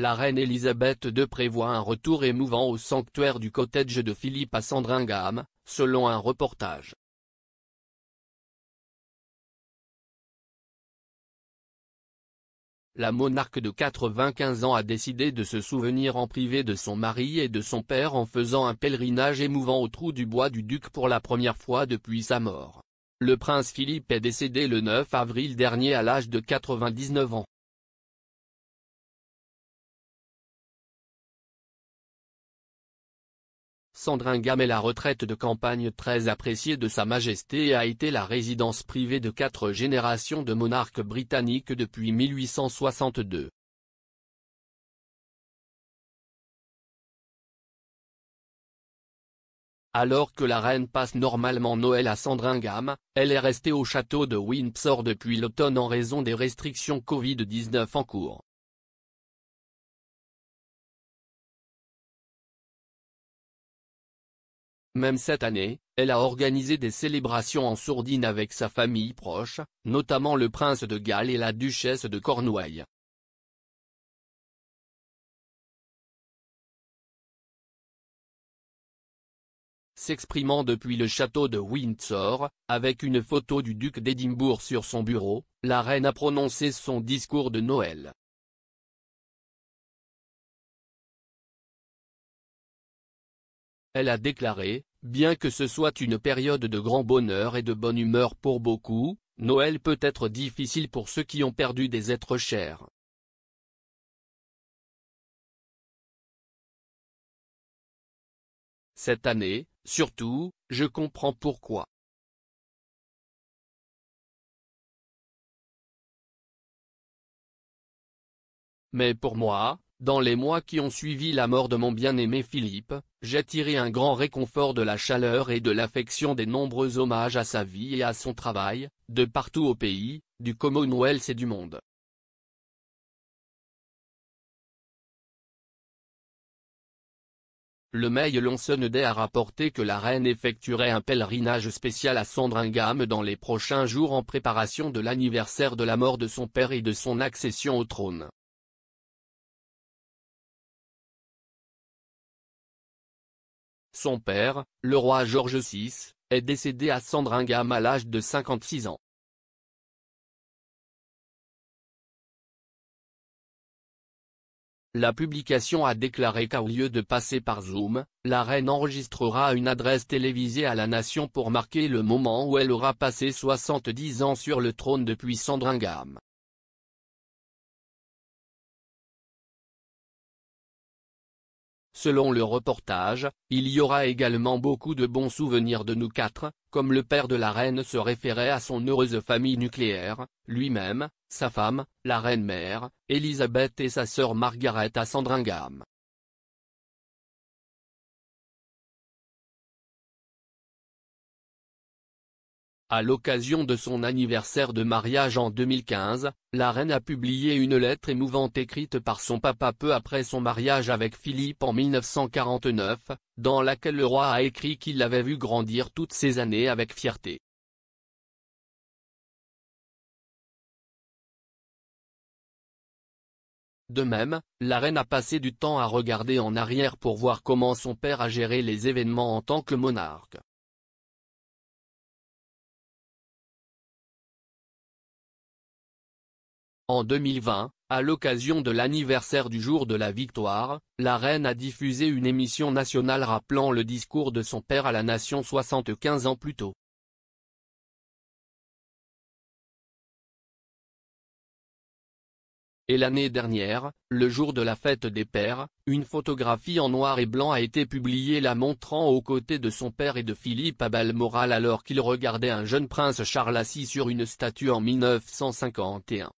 la reine Elisabeth II prévoit un retour émouvant au sanctuaire du cottage de Philippe à Sandringham, selon un reportage. La monarque de 95 ans a décidé de se souvenir en privé de son mari et de son père en faisant un pèlerinage émouvant au trou du bois du duc pour la première fois depuis sa mort. Le prince Philippe est décédé le 9 avril dernier à l'âge de 99 ans. Sandringham est la retraite de campagne très appréciée de Sa Majesté et a été la résidence privée de quatre générations de monarques britanniques depuis 1862. Alors que la reine passe normalement Noël à Sandringham, elle est restée au château de Windsor depuis l'automne en raison des restrictions Covid-19 en cours. Même cette année, elle a organisé des célébrations en sourdine avec sa famille proche, notamment le prince de Galles et la duchesse de Cornouailles. s'exprimant depuis le château de Windsor, avec une photo du duc d'Édimbourg sur son bureau, la reine a prononcé son discours de Noël. Elle a déclaré, Bien que ce soit une période de grand bonheur et de bonne humeur pour beaucoup, Noël peut être difficile pour ceux qui ont perdu des êtres chers. Cette année, surtout, je comprends pourquoi. Mais pour moi, dans les mois qui ont suivi la mort de mon bien-aimé Philippe, j'ai tiré un grand réconfort de la chaleur et de l'affection des nombreux hommages à sa vie et à son travail, de partout au pays, du Commonwealth et du monde. Le Mail Day a rapporté que la reine effectuerait un pèlerinage spécial à Sandringham dans les prochains jours en préparation de l'anniversaire de la mort de son père et de son accession au trône. Son père, le roi George VI, est décédé à Sandringham à l'âge de 56 ans. La publication a déclaré qu'au lieu de passer par Zoom, la reine enregistrera une adresse télévisée à la nation pour marquer le moment où elle aura passé 70 ans sur le trône depuis Sandringham. Selon le reportage, il y aura également beaucoup de bons souvenirs de nous quatre, comme le père de la reine se référait à son heureuse famille nucléaire, lui-même, sa femme, la reine mère, Elisabeth et sa sœur Margaret à Sandringham. À l'occasion de son anniversaire de mariage en 2015, la reine a publié une lettre émouvante écrite par son papa peu après son mariage avec Philippe en 1949, dans laquelle le roi a écrit qu'il l'avait vu grandir toutes ces années avec fierté. De même, la reine a passé du temps à regarder en arrière pour voir comment son père a géré les événements en tant que monarque. En 2020, à l'occasion de l'anniversaire du jour de la victoire, la reine a diffusé une émission nationale rappelant le discours de son père à la nation 75 ans plus tôt. Et l'année dernière, le jour de la fête des pères, une photographie en noir et blanc a été publiée la montrant aux côtés de son père et de Philippe à Balmoral alors qu'il regardait un jeune prince Charles assis sur une statue en 1951.